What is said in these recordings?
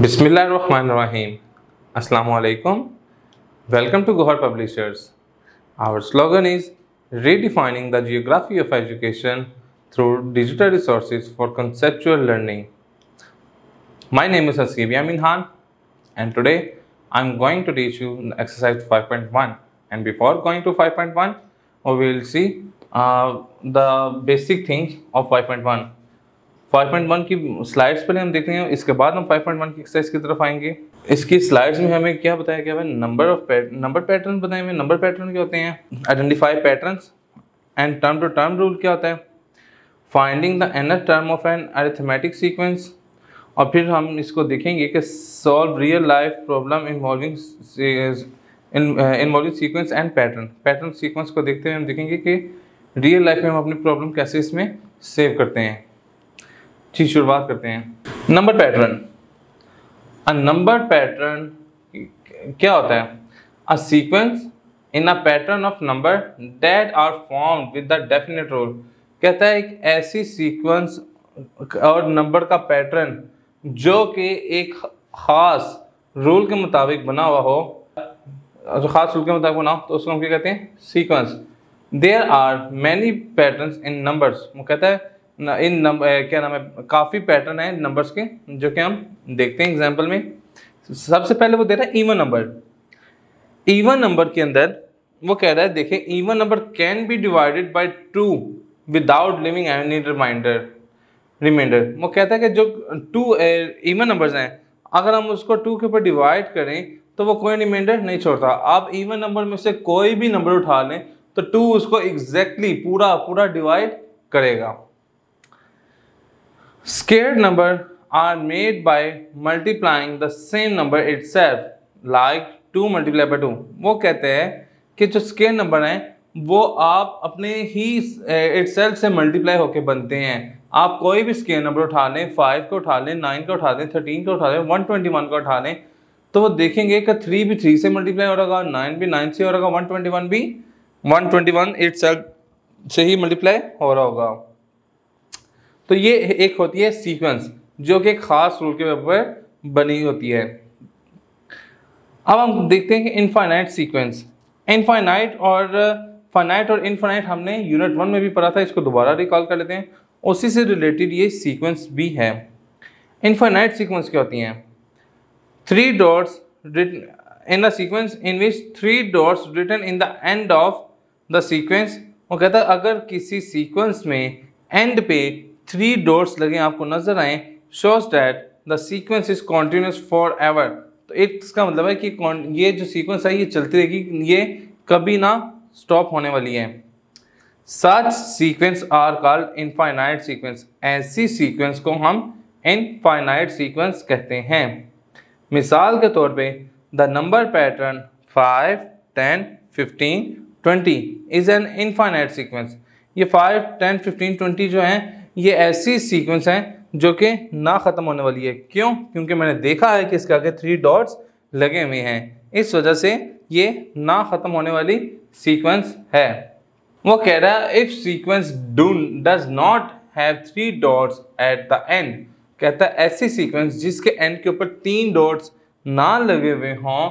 Bismillah ar-Rahman Rahim. Assalamu alaikum. Welcome to Gohar Publishers. Our slogan is redefining the geography of education through digital resources for conceptual learning. My name is Asibia Minhan and today I'm going to teach you exercise 5.1 and before going to 5.1 we will see uh, the basic things of 5.1 5.1 की slides पर हम देखते हैं इसके बाद हम 5.1 की exercise की तरफ आएंगे इसकी स्लाइड्स में हमें क्या बताया गया है नंबर ऑफ नंबर पैटर्न बताए हुए नंबर पैटर्न क्या होते हैं identify pattern and term to term rule क्या होता है finding the nth term of an arithmetic sequence और फिर हम इसको देखेंगे कि solve real life problem involving involving sequence and pattern pattern sequence को देखते हुए हम देखेंगे कि रियल लाइफ में हम अपनी प्रॉब्लम कैसे इसमें सेव करते हैं जी शुरुआत करते हैं number pattern a number pattern क्या होता है a sequence in a pattern of number that are form with the definite rule कहता है एक ऐसी सीक्वेंस और नंबर का पैटर्न जो कि एक ख़ास रूल के मुताबिक बना हुआ हो जो ख़ास रूल के मुताबिक बना हो तो उसको हम क्या कहते हैं sequence there are many pattern in numbers वो कहता है इन नंबर क्या नाम है काफ़ी पैटर्न है नंबर्स के जो कि हम देखते हैं एग्जाम्पल में सबसे पहले वो दे रहा है ईवन नंबर ईवन नंबर के अंदर वो कह रहा है देखिए even number can be divided by two without leaving any remainder remainder वो कहता है कि जो टू ईवन नंबर्स हैं अगर हम उसको टू के ऊपर डिवाइड करें तो वो कोई रिमाइंडर नहीं छोड़ता आप इवन नंबर में से कोई भी नंबर उठा लें तो टू उसको एग्जैक्टली exactly पूरा पूरा डिवाइड करेगा Scared number are made by multiplying the same number itself like 2 multiplied by 2. वो कहते हैं कि जो scared नंबर हैं वो आप अपने ही सेल्फ से मल्टीप्लाई होकर बनते हैं आप कोई भी स्केयर नंबर उठा लें फाइव को उठा लें नाइन को उठा लें थर्टीन को उठा लें वन ट्वेंटी वन को उठा लें तो वो देखेंगे कि थ्री भी थ्री से मल्टीप्लाई हो रहा होगा नाइन भी नाइन से हो रहा होगा वन ट्वेंटी वन भी वन ट्वेंटी वन सेल्फ से ही मल्टीप्लाई हो रहा होगा तो ये एक होती है सीक्वेंस जो कि खास रूल के ऊपर बनी होती है अब हम देखते हैं कि इनफाइनाइट सीक्वेंस इनफाइनाइट और फाइनाइट और इनफाइनाइट हमने यूनिट वन में भी पढ़ा था इसको दोबारा रिकॉल कर लेते हैं उसी से रिलेटेड ये सीक्वेंस भी है इनफाइनाइट सीक्वेंस क्या होती हैं three dots in the sequence in which three dots return in the end of the sequence वो कहता है अगर किसी सीक्वेंस में एंड पे थ्री डोर्स लगे आपको नजर आए shows that the sequence is continuous forever तो एक इसका मतलब है कि ये जो सीक्वेंस है ये चलती रहेगी ये कभी ना स्टॉप होने वाली है such sequence are called infinite sequence ऐसी सीक्वेंस को हम इनफाइनाइट सीक्वेंस कहते हैं मिसाल के तौर पे the number pattern five ten fifteen twenty is an infinite sequence ये फाइव टेन फिफ्टीन ट्वेंटी जो है ये ऐसी सीक्वेंस हैं जो कि ना ख़त्म होने वाली है क्यों क्योंकि मैंने देखा है कि इसके आगे थ्री डॉट्स लगे हुए हैं इस वजह से ये ना ख़त्म होने वाली सीक्वेंस है वो कह रहा है if sequence do does not have three dots at the end कहता है ऐसी सीक्वेंस जिसके एंड के ऊपर तीन डॉट्स ना लगे हुए हों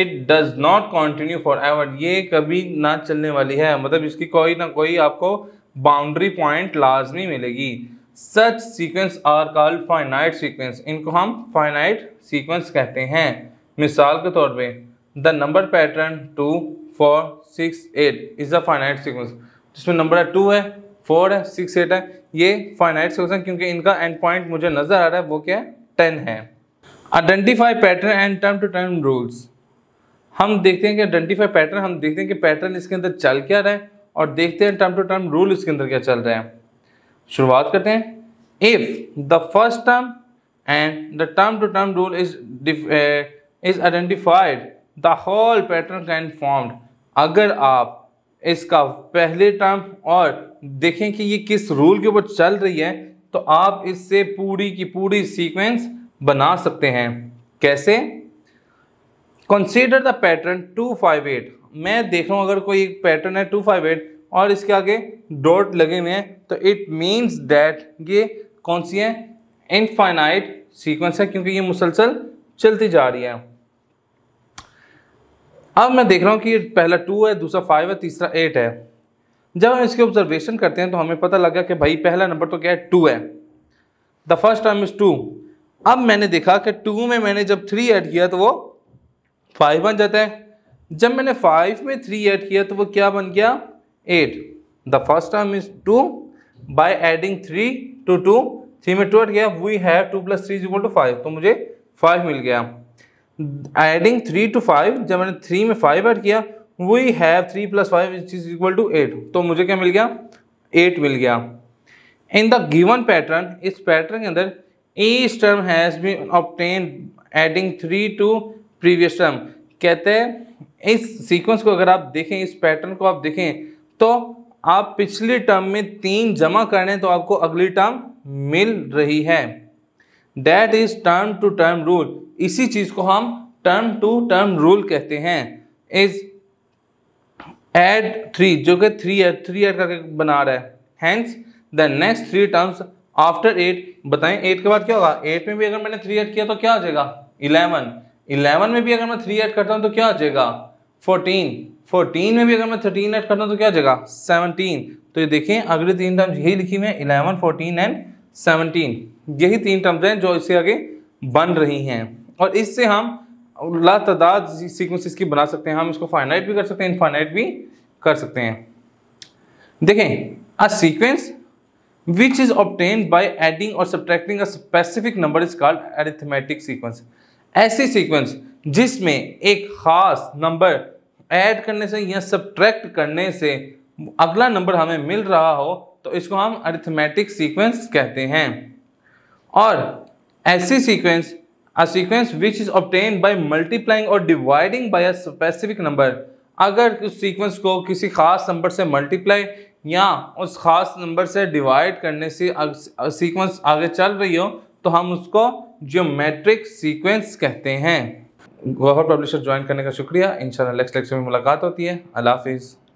it does not continue forever ये कभी ना चलने वाली है मतलब इसकी कोई ना कोई आपको बाउंड्री पॉइंट लाजमी मिलेगी such sequence are call finite sequence इनको हम फाइनाइट सीक्वेंस कहते हैं मिसाल के तौर पे the number pattern two four six eight is the finite sequence जिसमें नंबर है टू है फोर है सिक्स एट है ये फाइनाइट सीक्वेंस है क्योंकि इनका एंड पॉइंट मुझे नज़र आ रहा है वो क्या है टेन है identify pattern and term to term rules हम देखते हैं कि आइडेंटिफाई पैटर्न हम देखते हैं कि पैटर्न इसके अंदर चल क्या रहा है और देखते हैं टर्म टू टर्म रूल इसके अंदर क्या चल रहे हैं शुरुआत करते हैं if the first term and the term to term rule is is identified the whole pattern can formed अगर आप इसका पहले टर्म और देखें कि ये किस रूल के ऊपर चल रही है तो आप इससे पूरी की पूरी सीक्वेंस बना सकते हैं कैसे consider the pattern two five eight मैं देख रहा हूँ अगर कोई एक पैटर्न है टू फाइव एट और इसके आगे डॉट लगे हुए हैं तो इट मीन्स डैट ये कौन सी है इनफाइनाइट सीक्वेंस है क्योंकि ये मुसलसल चलती जा रही है अब मैं देख रहा हूँ कि पहला टू है दूसरा फाइव है तीसरा एट है जब हम इसके ऑब्जर्वेशन करते हैं तो हमें पता लगा कि भाई पहला नंबर तो क्या है टू है the first term is two अब मैंने देखा कि टू में मैंने जब थ्री ऐड किया तो वो फाइव बन जाता है जब मैंने फाइव में थ्री ऐड किया तो वो क्या बन गया eight the first term is two by adding three to two three में टू ऐड गया we have two plus three is equal to five तो मुझे फाइव मिल गया एडिंग थ्री टू फाइव जब मैंने थ्री में फाइव ऐड किया we have three plus five is equal to eight तो मुझे क्या मिल गया एट मिल गया इन द गिवन पैटर्न इस पैटर्न के अंदर each term has been obtained adding three to previous term कहते हैं इस सीक्वेंस को अगर आप देखें इस पैटर्न को आप देखें तो आप पिछली टर्म में तीन जमा करें तो आपको अगली टर्म मिल रही है that is term to term rule इसी चीज़ को हम टर्म टू टर्म रूल कहते हैं इज एड थ्री जो कि थ्री एड थ्री एड करके बना रहा है hence the next three terms after eight बताएं एट के बाद क्या होगा एट में भी अगर मैंने थ्री एड किया तो क्या आ जाएगा इलेवन इलेवन में भी अगर मैं थ्री एड करता हूँ तो क्या आ जाएगा फोर्टीन फोर्टीन में भी अगर मैं थर्टीन ऐड करता हूँ तो क्या जगह सेवनटीन तो ये देखें अगले तीन टर्म्स यही लिखी हुई है इलेवन फोर्टीन एंड सेवनटीन यही तीन टर्म्स हैं जो इससे आगे बन रही हैं और इससे हम लातदाद सीक्वेंसेस की बना सकते हैं हम इसको फाइनाइट भी कर सकते हैं इनफाइनाइट भी कर सकते हैं देखें a sequence which is obtained by adding or subtracting a specific number is called arithmetic sequence ऐसी सीक्वेंस जिसमें एक ख़ास नंबर ऐड करने से या सब्ट्रैक्ट करने से अगला नंबर हमें मिल रहा हो तो इसको हम अरिथमेटिक सीक्वेंस कहते हैं और ऐसी sequence a sequence which is obtained by multiplying or dividing by a specific number अगर उस सीक्वेंस को किसी खास नंबर से मल्टीप्लाई या उस खास नंबर से डिवाइड करने से सीक्वेंस आगे चल रही हो तो हम उसको ज्योमेट्रिक सीक्वेंस कहते हैं गोहर पब्लिशर ज्वाइन करने का शुक्रिया इन नेक्स्ट लेक्चर में मुलाकात होती है अल्लाह हाफिज़